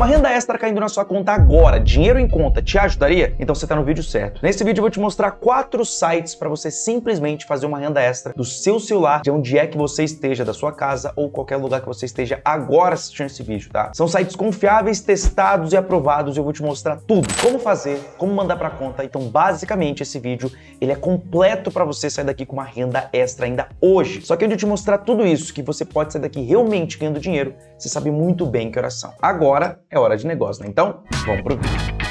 uma renda extra caindo na sua conta agora, dinheiro em conta, te ajudaria? Então você está no vídeo certo. Nesse vídeo eu vou te mostrar quatro sites para você simplesmente fazer uma renda extra do seu celular, de onde é que você esteja, da sua casa ou qualquer lugar que você esteja agora assistindo esse vídeo, tá? São sites confiáveis, testados e aprovados. Eu vou te mostrar tudo, como fazer, como mandar para conta. Então, basicamente, esse vídeo ele é completo para você sair daqui com uma renda extra ainda hoje. Só que eu vou te mostrar tudo isso que você pode sair daqui realmente ganhando dinheiro você sabe muito bem que oração. Agora é hora de negócio, né? Então, vamos pro vídeo.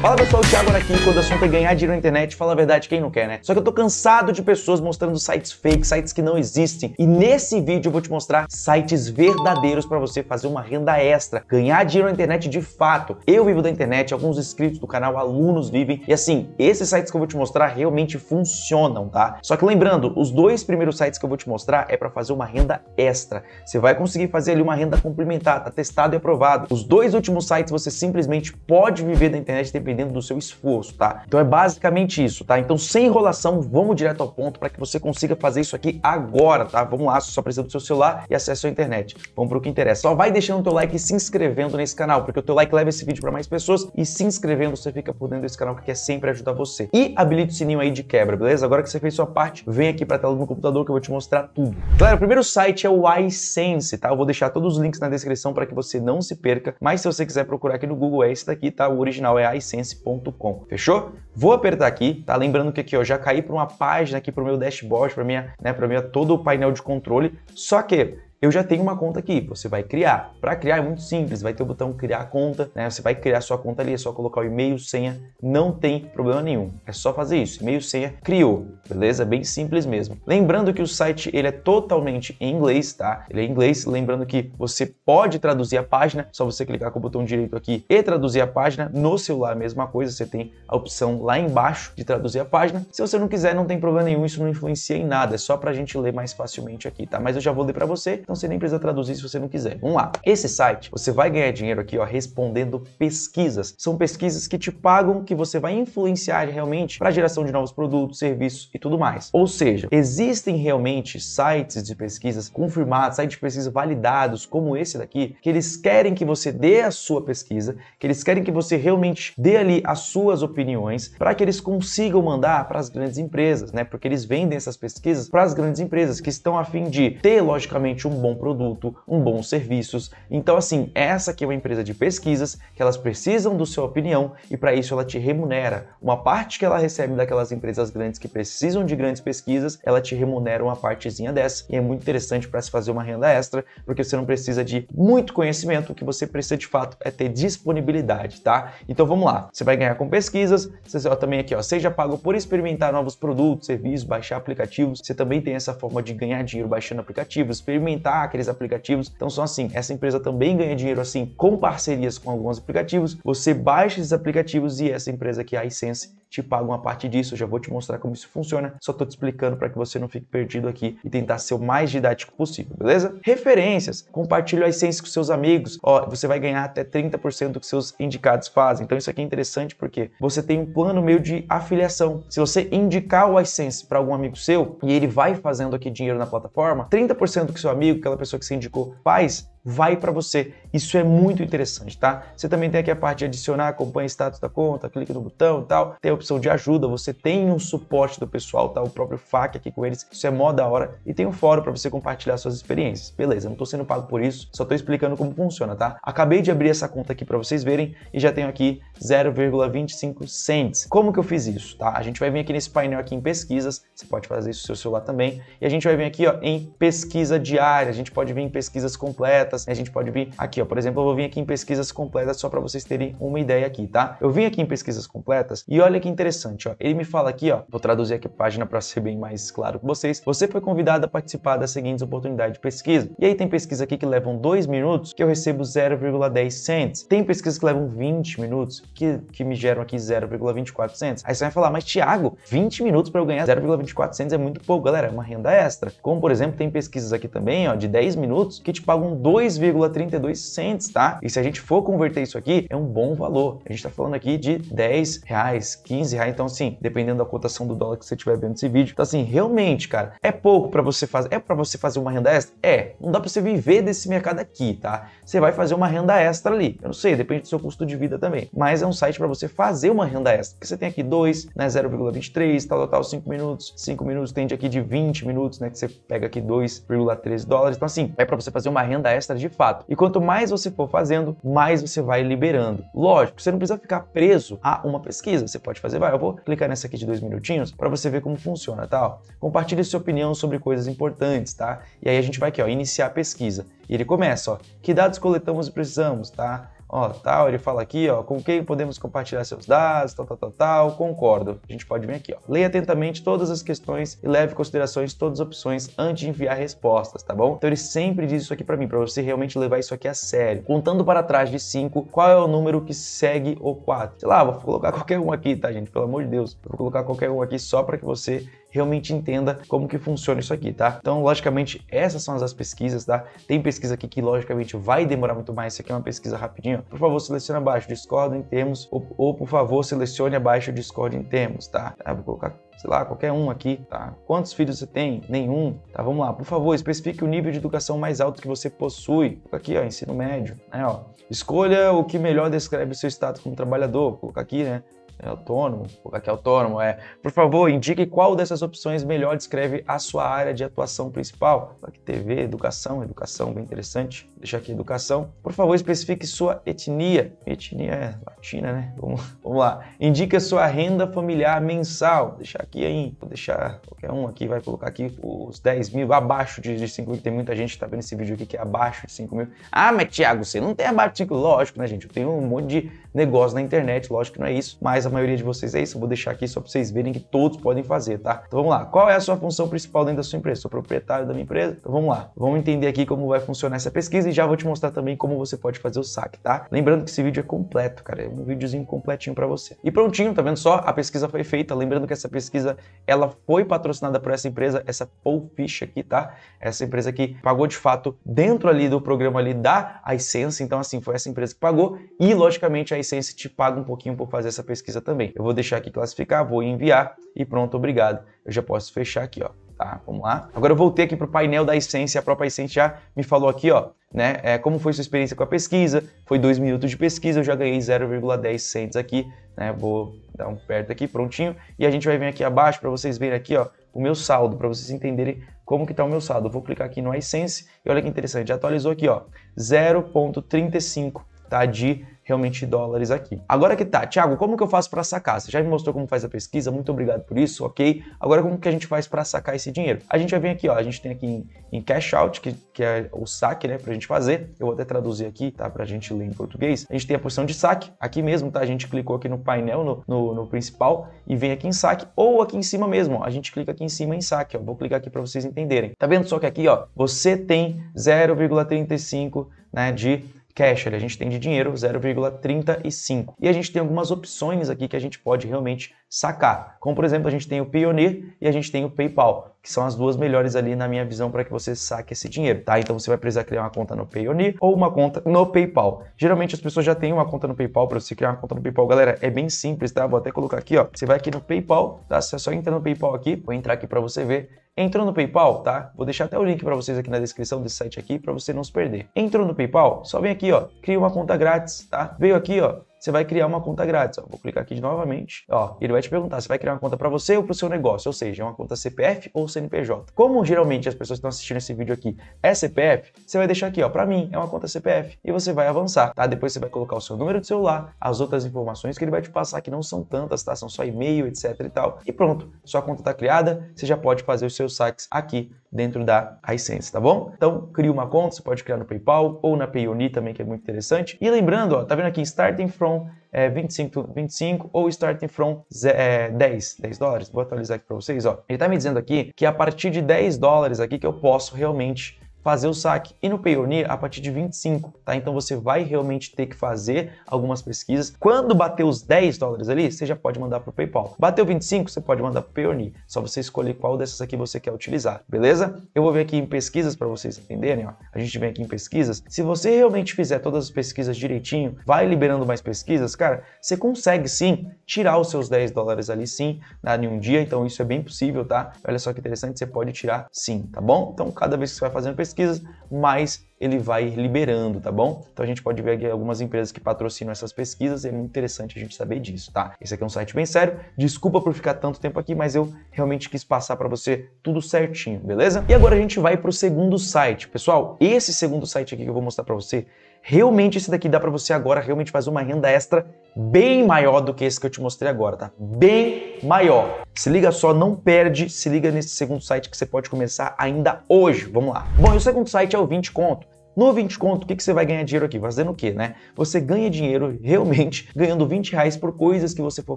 Fala pessoal, o Thiago aqui. Quando o assunto é ganhar dinheiro na internet, fala a verdade, quem não quer, né? Só que eu tô cansado de pessoas mostrando sites fake, sites que não existem. E nesse vídeo eu vou te mostrar sites verdadeiros para você fazer uma renda extra, ganhar dinheiro na internet de fato. Eu vivo da internet, alguns inscritos do canal, alunos vivem. E assim, esses sites que eu vou te mostrar realmente funcionam, tá? Só que lembrando, os dois primeiros sites que eu vou te mostrar é para fazer uma renda extra. Você vai conseguir fazer ali uma renda complementar, tá testado e aprovado. Os dois últimos sites você simplesmente pode viver da internet dependendo dependendo do seu esforço, tá? Então é basicamente isso, tá? Então sem enrolação, vamos direto ao ponto para que você consiga fazer isso aqui agora, tá? Vamos lá, só precisa do seu celular e acesso à internet. Vamos para o que interessa. Só vai deixando o teu like e se inscrevendo nesse canal, porque o teu like leva esse vídeo para mais pessoas e se inscrevendo você fica por dentro desse canal que quer é sempre ajudar você. E habilite o sininho aí de quebra, beleza? Agora que você fez sua parte, vem aqui para a tela do meu computador que eu vou te mostrar tudo. Galera, o primeiro site é o iSense, tá? Eu vou deixar todos os links na descrição para que você não se perca, mas se você quiser procurar aqui no Google é esse daqui, tá? O original é iSense AdSense.com. Fechou? Vou apertar aqui, tá? Lembrando que aqui eu já caí para uma página aqui para o meu dashboard, para minha, né, para minha todo o painel de controle. Só que eu já tenho uma conta aqui, você vai criar. Para criar é muito simples, vai ter o botão criar conta, né? Você vai criar sua conta ali, é só colocar o e-mail, senha, não tem problema nenhum. É só fazer isso, e-mail, senha, criou, beleza? Bem simples mesmo. Lembrando que o site ele é totalmente em inglês, tá? Ele é em inglês, lembrando que você pode traduzir a página, só você clicar com o botão direito aqui e traduzir a página. No celular, mesma coisa, você tem a opção lá embaixo de traduzir a página. Se você não quiser, não tem problema nenhum, isso não influencia em nada, é só pra gente ler mais facilmente aqui, tá? Mas eu já vou ler para você, então você nem precisa traduzir se você não quiser. Vamos lá. Esse site, você vai ganhar dinheiro aqui, ó, respondendo pesquisas. São pesquisas que te pagam, que você vai influenciar realmente para a geração de novos produtos, serviços e tudo mais. Ou seja, existem realmente sites de pesquisas confirmados, sites de pesquisa validados, como esse daqui, que eles querem que você dê a sua pesquisa, que eles querem que você realmente dê ali as suas opiniões para que eles consigam mandar para as grandes empresas, né? Porque eles vendem essas pesquisas para as grandes empresas que estão a fim de ter, logicamente, um bom produto, um bom serviços. Então assim, é essa aqui é uma empresa de pesquisas que elas precisam do seu opinião e para isso ela te remunera. Uma parte que ela recebe daquelas empresas grandes que precisam de grandes pesquisas, ela te remunera uma partezinha dessa e é muito interessante para se fazer uma renda extra, porque você não precisa de muito conhecimento, o que você precisa de fato é ter disponibilidade, tá? Então vamos lá. Você vai ganhar com pesquisas, você ó, também aqui, ó, seja pago por experimentar novos produtos, serviços, baixar aplicativos. Você também tem essa forma de ganhar dinheiro baixando aplicativos, experimentar aqueles aplicativos. Então são assim, essa empresa também ganha dinheiro assim com parcerias com alguns aplicativos. Você baixa esses aplicativos e essa empresa que é a iSense te pago uma parte disso, eu já vou te mostrar como isso funciona, só estou te explicando para que você não fique perdido aqui e tentar ser o mais didático possível, beleza? Referências, compartilhe a essência com seus amigos, ó, você vai ganhar até 30% do que seus indicados fazem, então isso aqui é interessante porque você tem um plano meio de afiliação, se você indicar o iSense para algum amigo seu e ele vai fazendo aqui dinheiro na plataforma, 30% do que seu amigo, aquela pessoa que você indicou, faz, vai para você. Isso é muito interessante, tá? Você também tem aqui a parte de adicionar, acompanha o status da conta, clique no botão e tal. Tem a opção de ajuda, você tem um suporte do pessoal, tá? O próprio FAQ aqui com eles, isso é mó da hora. E tem um fórum para você compartilhar suas experiências. Beleza, não tô sendo pago por isso, só tô explicando como funciona, tá? Acabei de abrir essa conta aqui para vocês verem e já tenho aqui 0,25 cents. Como que eu fiz isso, tá? A gente vai vir aqui nesse painel aqui em pesquisas, você pode fazer isso no seu celular também, e a gente vai vir aqui, ó, em pesquisa diária, a gente pode vir em pesquisas completas, completas. A gente pode vir aqui, ó. Por exemplo, eu vou vir aqui em pesquisas completas só para vocês terem uma ideia aqui, tá? Eu vim aqui em pesquisas completas e olha que interessante, ó. Ele me fala aqui, ó. Vou traduzir aqui a página para ser bem mais claro para vocês. Você foi convidado a participar das seguintes oportunidades de pesquisa. E aí tem pesquisa aqui que levam 2 minutos que eu recebo 0,10 cents. Tem pesquisas que levam 20 minutos que, que me geram aqui 0,24 cents. Aí você vai falar, mas Thiago, 20 minutos para eu ganhar 0,24 cents é muito pouco, galera. É uma renda extra. Como por exemplo, tem pesquisas aqui também, ó, de 10 minutos que te pagam 2 2,32 cents, tá? E se a gente for converter isso aqui, é um bom valor. A gente tá falando aqui de 10 reais, 15 reais. Então, assim, dependendo da cotação do dólar que você tiver vendo esse vídeo. Então, assim, realmente, cara, é pouco para você fazer. É para você fazer uma renda extra? É. Não dá para você viver desse mercado aqui, tá? você vai fazer uma renda extra ali. Eu não sei, depende do seu custo de vida também. Mas é um site para você fazer uma renda extra. Porque você tem aqui 2, né, 0,23, tal, tal, tal, 5 minutos. 5 minutos tende aqui de 20 minutos, né, que você pega aqui 2,13 dólares. Então assim, é para você fazer uma renda extra de fato. E quanto mais você for fazendo, mais você vai liberando. Lógico, você não precisa ficar preso a uma pesquisa. Você pode fazer, vai, eu vou clicar nessa aqui de dois minutinhos para você ver como funciona, tal. Tá, Compartilhe sua opinião sobre coisas importantes, tá? E aí a gente vai aqui, ó, iniciar a pesquisa. E ele começa, ó, que dados coletamos e precisamos, tá? Ó, tal, ele fala aqui, ó, com quem podemos compartilhar seus dados, tal, tal, tal, tal, concordo. A gente pode vir aqui, ó. Leia atentamente todas as questões e leve em considerações todas as opções antes de enviar respostas, tá bom? Então ele sempre diz isso aqui para mim, para você realmente levar isso aqui a sério. Contando para trás de 5, qual é o número que segue o 4? Sei lá, vou colocar qualquer um aqui, tá, gente? Pelo amor de Deus. Vou colocar qualquer um aqui só para que você realmente entenda como que funciona isso aqui, tá? Então, logicamente, essas são as pesquisas, tá? Tem pesquisa aqui que, logicamente, vai demorar muito mais. Isso aqui é uma pesquisa rapidinho. Por favor, selecione abaixo, discordo em termos, ou, ou por favor, selecione abaixo, discordo em termos, tá? Ah, vou colocar sei lá, qualquer um aqui, tá? Quantos filhos você tem? Nenhum, tá? Vamos lá, por favor, especifique o nível de educação mais alto que você possui. Aqui, ó, ensino médio, né, ó. Escolha o que melhor descreve seu status como trabalhador, Vou colocar aqui, né? é autônomo, aqui é autônomo, é. Por favor, indique qual dessas opções melhor descreve a sua área de atuação principal. Aqui TV, educação, educação, bem interessante. Vou deixar aqui educação. Por favor, especifique sua etnia. Etnia é latina, né? Vamos, vamos lá. Indique a sua renda familiar mensal. Vou deixar aqui aí vou deixar qualquer um aqui, vai colocar aqui os 10 mil, abaixo de, 5 mil, tem muita gente que tá vendo esse vídeo aqui que é abaixo de 5 mil. Ah, mas Thiago, você não tem abaixo de 5 Lógico, né, gente? Eu tenho um monte de negócio na internet. Lógico que não é isso, mas a maioria de vocês é isso. Eu vou deixar aqui só para vocês verem que todos podem fazer, tá? Então vamos lá. Qual é a sua função principal dentro da sua empresa? Sou proprietário da minha empresa? Então vamos lá. Vamos entender aqui como vai funcionar essa pesquisa e já vou te mostrar também como você pode fazer o saque, tá? Lembrando que esse vídeo é completo, cara. É um videozinho completinho para você. E prontinho, tá vendo só? A pesquisa foi feita. Lembrando que essa pesquisa, ela foi patrocinada por essa empresa, essa Polfish aqui, tá? Essa empresa que pagou de fato dentro ali do programa ali da licença. Então assim, foi essa empresa que pagou e logicamente a Essência te paga um pouquinho por fazer essa pesquisa também. Eu vou deixar aqui classificar, vou enviar e pronto, obrigado. Eu já posso fechar aqui, ó. Tá, vamos lá. Agora eu voltei aqui para o painel da Essência. a própria Essência já me falou aqui, ó, né, é, como foi sua experiência com a pesquisa, foi dois minutos de pesquisa, eu já ganhei 0,10 cents aqui, né, vou dar um perto aqui, prontinho, e a gente vai vir aqui abaixo para vocês verem aqui, ó, o meu saldo, para vocês entenderem como que está o meu saldo. Eu vou clicar aqui no Essência. e olha que interessante, atualizou aqui, ó, 0,35 tá, de realmente dólares aqui. Agora que tá, Thiago, como que eu faço para sacar? Você já me mostrou como faz a pesquisa, muito obrigado por isso, ok? Agora como que a gente faz para sacar esse dinheiro? A gente vai vir aqui, ó, a gente tem aqui em, em cash out, que, que é o saque, né, pra gente fazer. Eu vou até traduzir aqui, tá, pra gente ler em português. A gente tem a posição de saque, aqui mesmo, tá? A gente clicou aqui no painel, no, no, no principal, e vem aqui em saque, ou aqui em cima mesmo, ó, a gente clica aqui em cima em saque, ó. Vou clicar aqui para vocês entenderem. Tá vendo só que aqui, ó, você tem 0,35, né, de cash, a gente tem de dinheiro 0,35. E a gente tem algumas opções aqui que a gente pode realmente sacar. Como por exemplo, a gente tem o Pioneer e a gente tem o PayPal, que são as duas melhores ali na minha visão para que você saque esse dinheiro, tá? Então você vai precisar criar uma conta no Pioneer ou uma conta no PayPal. Geralmente as pessoas já têm uma conta no PayPal para você criar uma conta no PayPal, galera, é bem simples, tá? Vou até colocar aqui, ó. Você vai aqui no PayPal, tá? Você só entra no PayPal aqui, vou entrar aqui para você ver. Entrou no PayPal, tá? Vou deixar até o link para vocês aqui na descrição desse site aqui para você não se perder. Entrou no PayPal? Só vem aqui, ó, cria uma conta grátis, tá? Veio aqui, ó, você vai criar uma conta grátis. Ó, vou clicar aqui novamente. Ó, ele vai te perguntar se vai criar uma conta para você ou para o seu negócio, ou seja, é uma conta CPF ou CNPJ. Como geralmente as pessoas que estão assistindo esse vídeo aqui é CPF, você vai deixar aqui, ó, para mim é uma conta CPF e você vai avançar, tá? Depois você vai colocar o seu número de celular, as outras informações que ele vai te passar que não são tantas, tá? São só e-mail, etc e tal. E pronto, sua conta está criada, você já pode fazer os seus saques aqui dentro da iSense, tá bom? Então, cria uma conta, você pode criar no PayPal ou na Payoneer também, que é muito interessante. E lembrando, ó, tá vendo aqui Starting From é, 25, 25 ou Starting From é, 10, 10 dólares. Vou atualizar aqui para vocês, ó. Ele tá me dizendo aqui que a partir de 10 dólares aqui que eu posso realmente fazer o saque. E no Payoneer, a partir de 25, tá? Então você vai realmente ter que fazer algumas pesquisas. Quando bater os 10 dólares ali, você já pode mandar para o PayPal. Bateu 25, você pode mandar para o Payoneer. Só você escolher qual dessas aqui você quer utilizar, beleza? Eu vou ver aqui em pesquisas para vocês entenderem, ó. A gente vem aqui em pesquisas. Se você realmente fizer todas as pesquisas direitinho, vai liberando mais pesquisas, cara, você consegue sim tirar os seus 10 dólares ali sim, né, em um dia, então isso é bem possível, tá? Olha só que interessante, você pode tirar sim, tá bom? Então cada vez que você vai fazendo pesquisa, pesquisas, mais ele vai liberando, tá bom? Então a gente pode ver aqui algumas empresas que patrocinam essas pesquisas, é muito interessante a gente saber disso, tá? Esse aqui é um site bem sério. Desculpa por ficar tanto tempo aqui, mas eu realmente quis passar para você tudo certinho, beleza? E agora a gente vai para o segundo site. Pessoal, esse segundo site aqui que eu vou mostrar para você realmente esse daqui dá para você agora realmente fazer uma renda extra bem maior do que esse que eu te mostrei agora, tá? Bem maior. Se liga só, não perde, se liga nesse segundo site que você pode começar ainda hoje. Vamos lá. Bom, e o segundo site é o 20 conto. No 20 conto, o que, que você vai ganhar dinheiro aqui? Fazendo o quê, né? Você ganha dinheiro realmente ganhando 20 reais por coisas que você for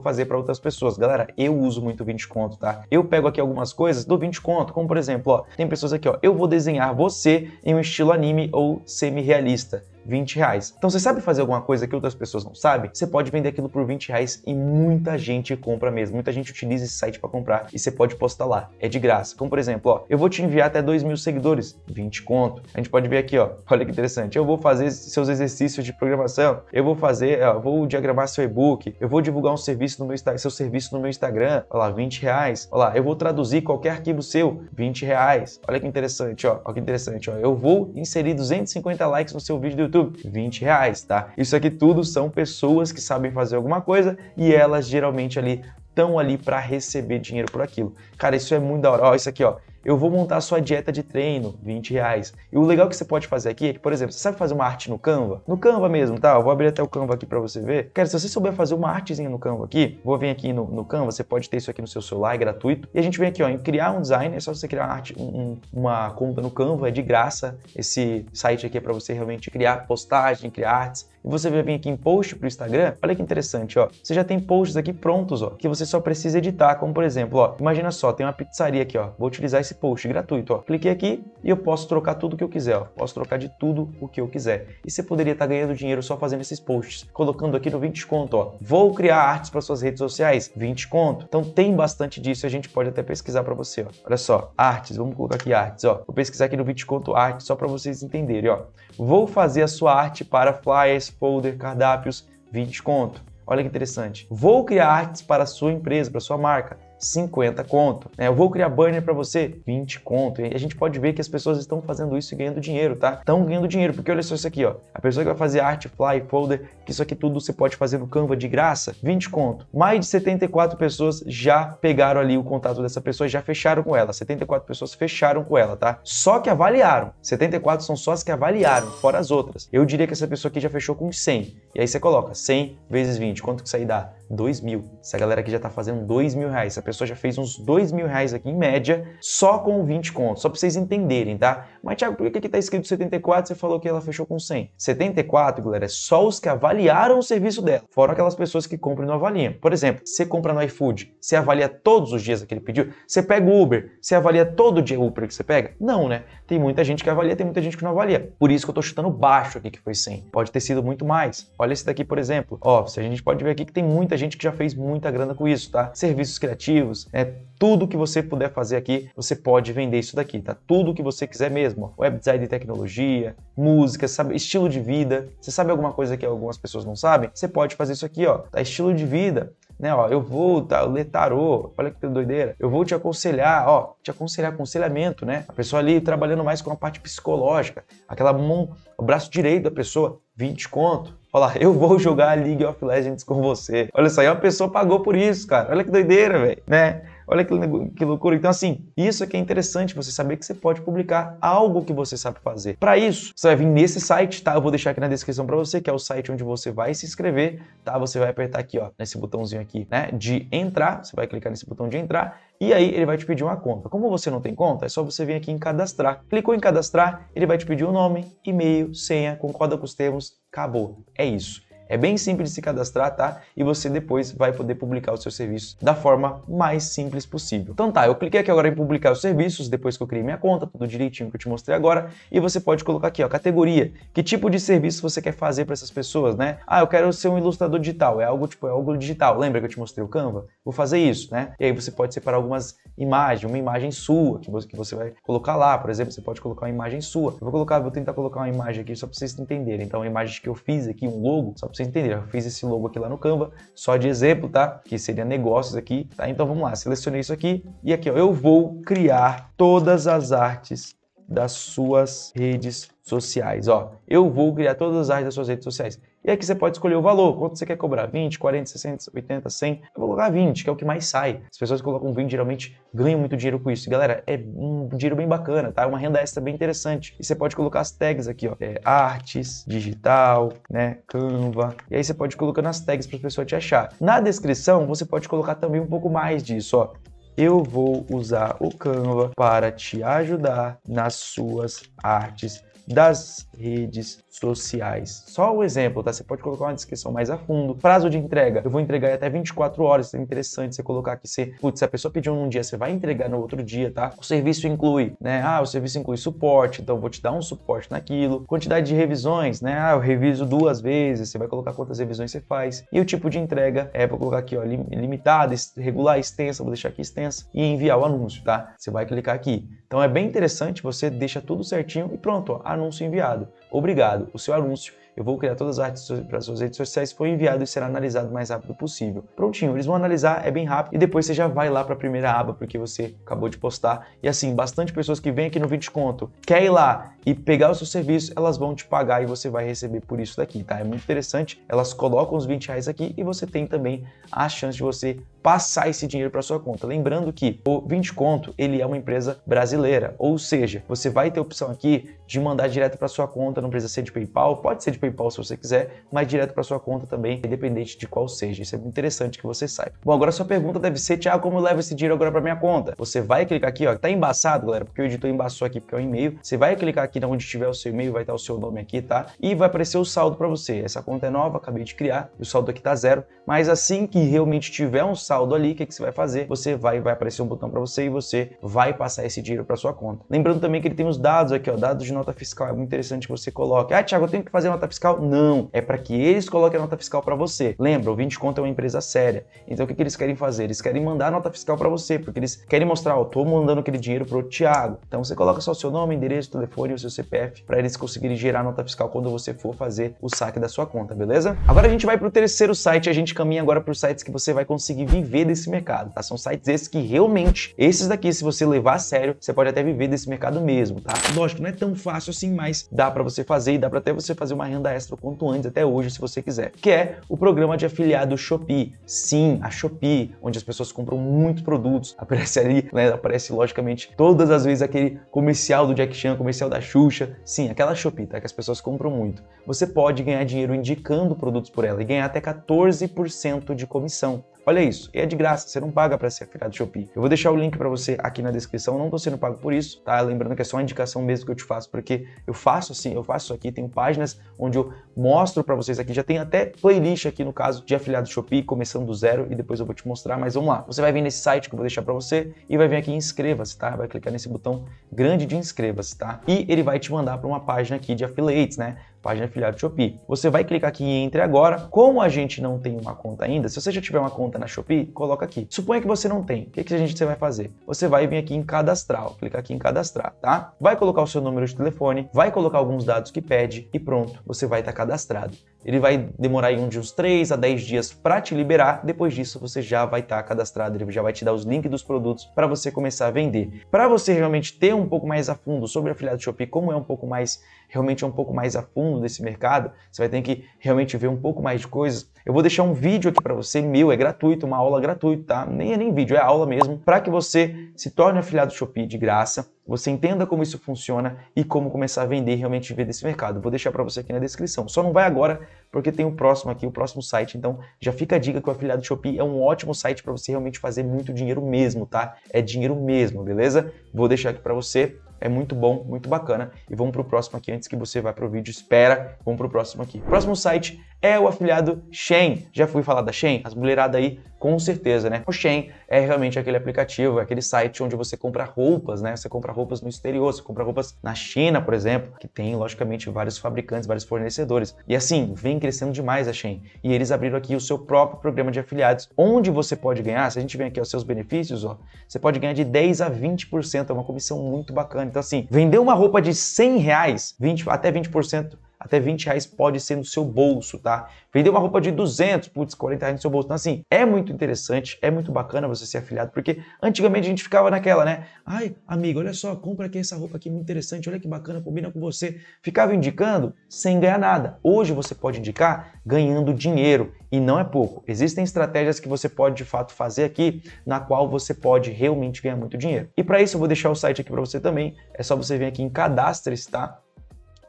fazer para outras pessoas. Galera, eu uso muito 20 conto, tá? Eu pego aqui algumas coisas do 20 conto, como por exemplo, ó, tem pessoas aqui, ó, eu vou desenhar você em um estilo anime ou semi-realista. 20 reais. Então você sabe fazer alguma coisa que outras pessoas não sabem? Você pode vender aquilo por 20 reais e muita gente compra mesmo. Muita gente utiliza esse site para comprar e você pode postar lá. É de graça. Como então, por exemplo, ó, eu vou te enviar até 2 mil seguidores, 20 conto. A gente pode ver aqui, ó. Olha que interessante. Eu vou fazer seus exercícios de programação, eu vou fazer, ó, vou diagramar seu e-book, eu vou divulgar um serviço no meu seu serviço no meu Instagram, olha lá, 20 reais. Olha lá, eu vou traduzir qualquer arquivo seu, 20 reais. Olha que interessante, ó. Olha que interessante, ó. Eu vou inserir 250 likes no seu vídeo do YouTube YouTube? 20 reais, tá? Isso aqui tudo são pessoas que sabem fazer alguma coisa e elas geralmente ali estão ali para receber dinheiro por aquilo. Cara, isso é muito da hora. Ó, isso aqui, ó eu vou montar a sua dieta de treino, 20 reais. E o legal que você pode fazer aqui é que, por exemplo, você sabe fazer uma arte no Canva? No Canva mesmo, tá? Eu vou abrir até o Canva aqui para você ver. Cara, se você souber fazer uma artezinha no Canva aqui, vou vir aqui no, no Canva, você pode ter isso aqui no seu celular, é gratuito. E a gente vem aqui, ó, em criar um design, é só você criar uma, arte, um, uma conta no Canva, é de graça. Esse site aqui é para você realmente criar postagem, criar artes e você vai vir aqui em post para o Instagram, olha que interessante, ó. Você já tem posts aqui prontos, ó, que você só precisa editar, como por exemplo, ó, imagina só, tem uma pizzaria aqui, ó. Vou utilizar esse esse post gratuito. Ó. Cliquei aqui e eu posso trocar tudo o que eu quiser. Ó. Posso trocar de tudo o que eu quiser. E você poderia estar tá ganhando dinheiro só fazendo esses posts, colocando aqui no 20 conto. Ó. Vou criar artes para suas redes sociais, 20 conto. Então tem bastante disso e a gente pode até pesquisar para você. Ó. Olha só, artes, vamos colocar aqui artes. Ó. Vou pesquisar aqui no 20 conto artes só para vocês entenderem. Ó. Vou fazer a sua arte para flyers, folder, cardápios, 20 conto. Olha que interessante. Vou criar artes para a sua empresa, para a sua marca. 50 conto. É, eu vou criar banner para você, 20 conto. E a gente pode ver que as pessoas estão fazendo isso e ganhando dinheiro, tá? Estão ganhando dinheiro, porque olha só isso aqui, ó. A pessoa que vai fazer arte, fly, folder, que isso aqui tudo você pode fazer no Canva de graça, 20 conto. Mais de 74 pessoas já pegaram ali o contato dessa pessoa, já fecharam com ela. 74 pessoas fecharam com ela, tá? Só que avaliaram. 74 são só as que avaliaram, fora as outras. Eu diria que essa pessoa aqui já fechou com 100. E aí você coloca 100 vezes 20, quanto que isso aí dá? 2 mil. Essa galera aqui já tá fazendo 2 mil reais. Essa pessoa já fez uns 2 mil reais aqui em média, só com 20 contos, só pra vocês entenderem, tá? Mas, Thiago, por que aqui tá escrito 74 você falou que ela fechou com 100? 74, galera, é só os que avaliaram o serviço dela. Fora aquelas pessoas que compram e não Por exemplo, você compra no iFood, você avalia todos os dias aquele pedido? Você pega o Uber, você avalia todo dia o Uber que você pega? Não, né? Tem muita gente que avalia, tem muita gente que não avalia. Por isso que eu tô chutando baixo aqui que foi 100. Pode ter sido muito mais. Olha esse daqui, por exemplo. Ó, a gente pode ver aqui que tem muita gente que já fez muita grana com isso, tá? Serviços criativos, né? Tudo que você puder fazer aqui, você pode vender isso daqui, tá? Tudo que você quiser mesmo. Web design e tecnologia, música, sabe? estilo de vida. Você sabe alguma coisa que algumas pessoas não sabem? Você pode fazer isso aqui, ó. Tá? Estilo de vida né? Ó, eu vou tá, ler tarô, olha que doideira. Eu vou te aconselhar, ó, te aconselhar aconselhamento, né? A pessoa ali trabalhando mais com a parte psicológica, aquela mão, o braço direito da pessoa, 20 conto. Olha lá, eu vou jogar League of Legends com você. Olha só, e uma pessoa pagou por isso, cara. Olha que doideira, velho, né? Olha que, que loucura. Então, assim, isso é que é interessante você saber que você pode publicar algo que você sabe fazer. Para isso, você vai vir nesse site, tá? Eu vou deixar aqui na descrição para você, que é o site onde você vai se inscrever, tá? Você vai apertar aqui, ó, nesse botãozinho aqui, né, de entrar. Você vai clicar nesse botão de entrar e aí ele vai te pedir uma conta. Como você não tem conta, é só você vir aqui em cadastrar. Clicou em cadastrar, ele vai te pedir o um nome, e-mail, senha, concorda com os termos, acabou. É isso. É bem simples de se cadastrar, tá? E você depois vai poder publicar o seu serviço da forma mais simples possível. Então tá, eu cliquei aqui agora em publicar os serviços, depois que eu criei minha conta, tudo direitinho que eu te mostrei agora, e você pode colocar aqui, ó, categoria. Que tipo de serviço você quer fazer para essas pessoas, né? Ah, eu quero ser um ilustrador digital, é algo tipo, é algo digital. Lembra que eu te mostrei o Canva? Vou fazer isso, né? E aí você pode separar algumas imagens, uma imagem sua que você, que você vai colocar lá, por exemplo, você pode colocar uma imagem sua. Eu vou colocar, vou tentar colocar uma imagem aqui só para vocês entenderem. Então, a imagem que eu fiz aqui, um logo, só para vocês vocês entenderam. Eu fiz esse logo aqui lá no Canva, só de exemplo, tá? Que seria negócios aqui, tá? Então vamos lá, selecionei isso aqui e aqui, ó, eu vou criar todas as artes das suas redes sociais, ó. Eu vou criar todas as artes das suas redes sociais. E aqui você pode escolher o valor, quanto você quer cobrar, 20, 40, 60, 80, 100. Eu vou colocar 20, que é o que mais sai. As pessoas que colocam 20 geralmente ganham muito dinheiro com isso. E, galera, é um dinheiro bem bacana, tá? É uma renda extra bem interessante. E você pode colocar as tags aqui, ó. É, artes, digital, né? Canva. E aí você pode colocar nas tags para as pessoas te achar. Na descrição, você pode colocar também um pouco mais disso, ó eu vou usar o Canva para te ajudar nas suas artes das redes sociais. Só o um exemplo, tá? Você pode colocar uma descrição mais a fundo. Prazo de entrega, eu vou entregar até 24 horas. É interessante você colocar aqui, você, putz, se a pessoa pediu num dia, você vai entregar no outro dia, tá? O serviço inclui, né? Ah, o serviço inclui suporte, então vou te dar um suporte naquilo. Quantidade de revisões, né? Ah, eu reviso duas vezes, você vai colocar quantas revisões você faz. E o tipo de entrega, é, vou colocar aqui, ó, limitada, regular, extensa, vou deixar aqui extensa. E enviar o anúncio, tá? Você vai clicar aqui. Então é bem interessante, você deixa tudo certinho e pronto, ó anúncio enviado. Obrigado, o seu anúncio eu vou criar todas as artes para suas redes sociais, foi enviado e será analisado o mais rápido possível. Prontinho, eles vão analisar, é bem rápido, e depois você já vai lá para a primeira aba, porque você acabou de postar. E assim, bastante pessoas que vêm aqui no 20 Conto, quer ir lá e pegar o seu serviço, elas vão te pagar e você vai receber por isso daqui, tá? É muito interessante, elas colocam os 20 reais aqui e você tem também a chance de você passar esse dinheiro para sua conta. Lembrando que o 20 Conto, ele é uma empresa brasileira, ou seja, você vai ter a opção aqui de mandar direto para sua conta, não precisa ser de PayPal, pode ser de PayPal se você quiser, mas direto para sua conta também, independente de qual seja. Isso é interessante que você saiba. Bom, agora sua pergunta deve ser, Tiago, como eu levo esse dinheiro agora para minha conta? Você vai clicar aqui, ó, tá embaçado, galera, porque o editor embaçou aqui porque é um e-mail. Você vai clicar aqui onde tiver o seu e-mail, vai estar o seu nome aqui, tá? E vai aparecer o saldo para você. Essa conta é nova, acabei de criar, o saldo aqui tá zero. Mas assim que realmente tiver um saldo ali, o que, que você vai fazer? Você vai, vai aparecer um botão para você e você vai passar esse dinheiro para sua conta. Lembrando também que ele tem os dados aqui, ó, dados de nota fiscal. É muito interessante que você coloque. Ah, Thiago, eu tenho que fazer nota fiscal? Não, é para que eles coloquem a nota fiscal para você. Lembra, o 20 Conta é uma empresa séria. Então o que, que eles querem fazer? Eles querem mandar a nota fiscal para você, porque eles querem mostrar, ó, tô mandando aquele dinheiro pro Thiago. Então você coloca só o seu nome, endereço, telefone e o seu CPF para eles conseguirem gerar nota fiscal quando você for fazer o saque da sua conta, beleza? Agora a gente vai pro terceiro site, a gente gente caminha agora para os sites que você vai conseguir viver desse mercado, tá? São sites esses que realmente, esses daqui, se você levar a sério, você pode até viver desse mercado mesmo, tá? Lógico, não é tão fácil assim, mas dá para você fazer e dá para até você fazer uma renda extra quanto antes, até hoje, se você quiser, que é o programa de afiliado Shopee. Sim, a Shopee, onde as pessoas compram muitos produtos, aparece ali, né, aparece logicamente todas as vezes aquele comercial do Jack Chan, comercial da Xuxa, sim, aquela Shopee, tá? Que as pessoas compram muito. Você pode ganhar dinheiro indicando produtos por ela e ganhar até 14% 10% de comissão. Olha isso, e é de graça, você não paga para ser afiliado Shopee. Eu vou deixar o link para você aqui na descrição, não tô sendo pago por isso, tá? Lembrando que é só uma indicação mesmo que eu te faço, porque eu faço assim, eu faço isso aqui, tenho páginas onde eu mostro para vocês aqui, já tem até playlist aqui no caso de afiliado Shopee, começando do zero e depois eu vou te mostrar, mas vamos lá. Você vai vir nesse site que eu vou deixar para você e vai vir aqui em inscreva-se, tá? Vai clicar nesse botão grande de inscreva-se, tá? E ele vai te mandar para uma página aqui de affiliates, né? página afiliada Shopee. Você vai clicar aqui em Entre Agora. Como a gente não tem uma conta ainda, se você já tiver uma conta na Shopee, coloca aqui. Suponha que você não tem. O que, é que a gente você vai fazer? Você vai vir aqui em Cadastrar. Clicar aqui em Cadastrar, tá? Vai colocar o seu número de telefone, vai colocar alguns dados que pede e pronto, você vai estar tá cadastrado. Ele vai demorar aí uns 3 a 10 dias para te liberar. Depois disso, você já vai estar tá cadastrado, ele já vai te dar os links dos produtos para você começar a vender. Para você realmente ter um pouco mais a fundo sobre afiliado Shopee, como é um pouco mais realmente é um pouco mais a fundo desse mercado, você vai ter que realmente ver um pouco mais de coisas. Eu vou deixar um vídeo aqui para você, meu, é gratuito, uma aula gratuita, tá? Nem é nem vídeo, é aula mesmo, para que você se torne afiliado Shopee de graça você entenda como isso funciona e como começar a vender e realmente ver desse mercado. Vou deixar para você aqui na descrição. Só não vai agora, porque tem o próximo aqui, o próximo site. Então, já fica a dica que o afiliado Shopee é um ótimo site para você realmente fazer muito dinheiro mesmo, tá? É dinheiro mesmo, beleza? Vou deixar aqui para você. É muito bom, muito bacana. E vamos para o próximo aqui antes que você vá para o vídeo. Espera, vamos para o próximo aqui. Próximo site é o afiliado Shen. Já fui falar da Shen? As mulherada aí, com certeza, né? O Shen é realmente aquele aplicativo, aquele site onde você compra roupas, né? Você compra roupas no exterior, você compra roupas na China, por exemplo, que tem, logicamente, vários fabricantes, vários fornecedores. E assim, vem crescendo demais a Shen. E eles abriram aqui o seu próprio programa de afiliados, onde você pode ganhar, se a gente vem aqui aos seus benefícios, ó, você pode ganhar de 10 a 20%, é uma comissão muito bacana. Então assim, vender uma roupa de 100 reais, 20, até 20%, até 20 reais pode ser no seu bolso, tá? Vender uma roupa de 200, putz, 40 reais no seu bolso. Então, assim, é muito interessante, é muito bacana você ser afiliado, porque antigamente a gente ficava naquela, né? Ai, amigo, olha só, compra aqui essa roupa aqui, muito interessante, olha que bacana, combina com você. Ficava indicando sem ganhar nada. Hoje você pode indicar ganhando dinheiro, e não é pouco. Existem estratégias que você pode de fato fazer aqui, na qual você pode realmente ganhar muito dinheiro. E para isso eu vou deixar o site aqui para você também. É só você vir aqui em cadastres, tá?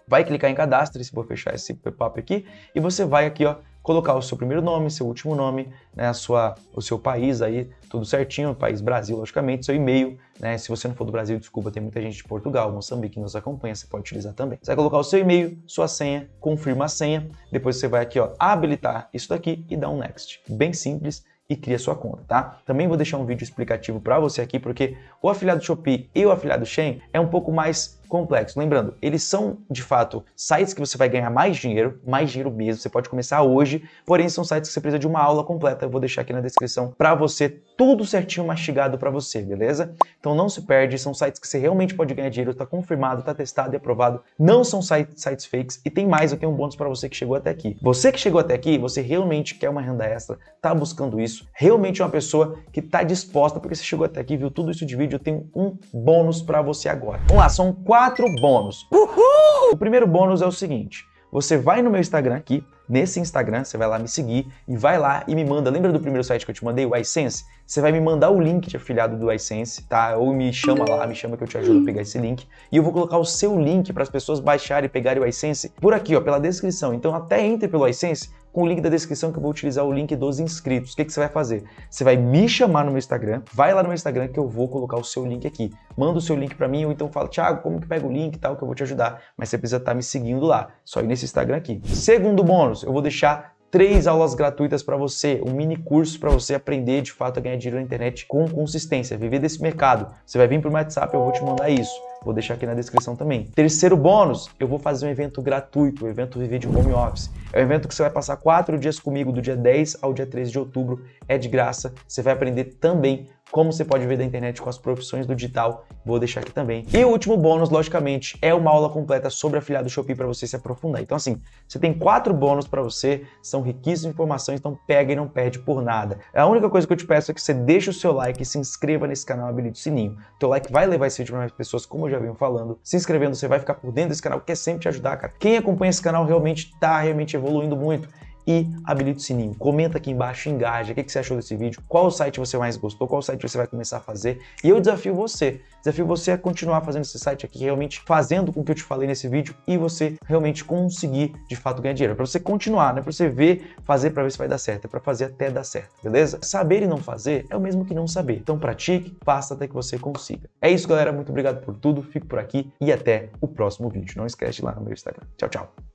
vai clicar em cadastro, se for fechar esse pop-up aqui, e você vai aqui, ó, colocar o seu primeiro nome, seu último nome, né, a sua, o seu país aí, tudo certinho, país Brasil, logicamente, seu e-mail, né, se você não for do Brasil, desculpa, tem muita gente de Portugal, Moçambique que nos acompanha, você pode utilizar também. Você vai colocar o seu e-mail, sua senha, confirma a senha, depois você vai aqui, ó, habilitar isso daqui e dá um next. Bem simples, e cria sua conta, tá? Também vou deixar um vídeo explicativo para você aqui, porque o afiliado Shopee e o afiliado Shen é um pouco mais complexo. Lembrando, eles são de fato sites que você vai ganhar mais dinheiro, mais dinheiro mesmo. Você pode começar hoje, porém são sites que você precisa de uma aula completa. Eu vou deixar aqui na descrição para você tudo certinho mastigado para você, beleza? Então não se perde, são sites que você realmente pode ganhar dinheiro, tá confirmado, tá testado e aprovado. Não são sites, sites fakes e tem mais, eu tenho um bônus para você que chegou até aqui. Você que chegou até aqui, você realmente quer uma renda extra, tá buscando isso, realmente é uma pessoa que tá disposta porque você chegou até aqui, viu tudo isso de vídeo, eu tenho um bônus para você agora. Vamos lá, são quatro quatro bônus. Uhul! O primeiro bônus é o seguinte, você vai no meu Instagram aqui, nesse Instagram, você vai lá me seguir e vai lá e me manda, lembra do primeiro site que eu te mandei, o iSense? Você vai me mandar o link de afiliado do iSense, tá? Ou me chama lá, me chama que eu te ajudo a pegar esse link. E eu vou colocar o seu link para as pessoas baixarem e pegarem o iSense por aqui, ó, pela descrição. Então até entre pelo iSense, com o link da descrição que eu vou utilizar o link dos inscritos. O que, que você vai fazer? Você vai me chamar no meu Instagram, vai lá no meu Instagram que eu vou colocar o seu link aqui. Manda o seu link para mim ou então fala, Thiago, como que pega o link e tal, que eu vou te ajudar. Mas você precisa estar tá me seguindo lá, só ir nesse Instagram aqui. Segundo bônus, eu vou deixar três aulas gratuitas para você, um mini curso para você aprender de fato a ganhar dinheiro na internet com consistência, viver desse mercado. Você vai vir para o WhatsApp, eu vou te mandar isso. Vou deixar aqui na descrição também. Terceiro bônus, eu vou fazer um evento gratuito, o um evento Viver de Home Office. É um evento que você vai passar quatro dias comigo, do dia 10 ao dia 13 de outubro. É de graça. Você vai aprender também como você pode ver da internet com as profissões do digital, vou deixar aqui também. E o último bônus, logicamente, é uma aula completa sobre afiliado Shopee para você se aprofundar. Então assim, você tem quatro bônus para você, são requisitos de informações, então pega e não perde por nada. A única coisa que eu te peço é que você deixe o seu like, se inscreva nesse canal, habilite o sininho. teu like vai levar esse vídeo para mais pessoas, como eu já venho falando. Se inscrevendo, você vai ficar por dentro desse canal, que é sempre te ajudar, cara. Quem acompanha esse canal realmente tá realmente evoluindo muito e habilita o sininho. Comenta aqui embaixo, engaja, o que, você achou desse vídeo, qual site você mais gostou, qual site você vai começar a fazer. E eu desafio você, desafio você a continuar fazendo esse site aqui, realmente fazendo com o que eu te falei nesse vídeo e você realmente conseguir, de fato, ganhar dinheiro. É para você continuar, né? para você ver, fazer para ver se vai dar certo, é para fazer até dar certo, beleza? Saber e não fazer é o mesmo que não saber. Então pratique, faça até que você consiga. É isso, galera. Muito obrigado por tudo. Fico por aqui e até o próximo vídeo. Não esquece de ir lá no meu Instagram. Tchau, tchau.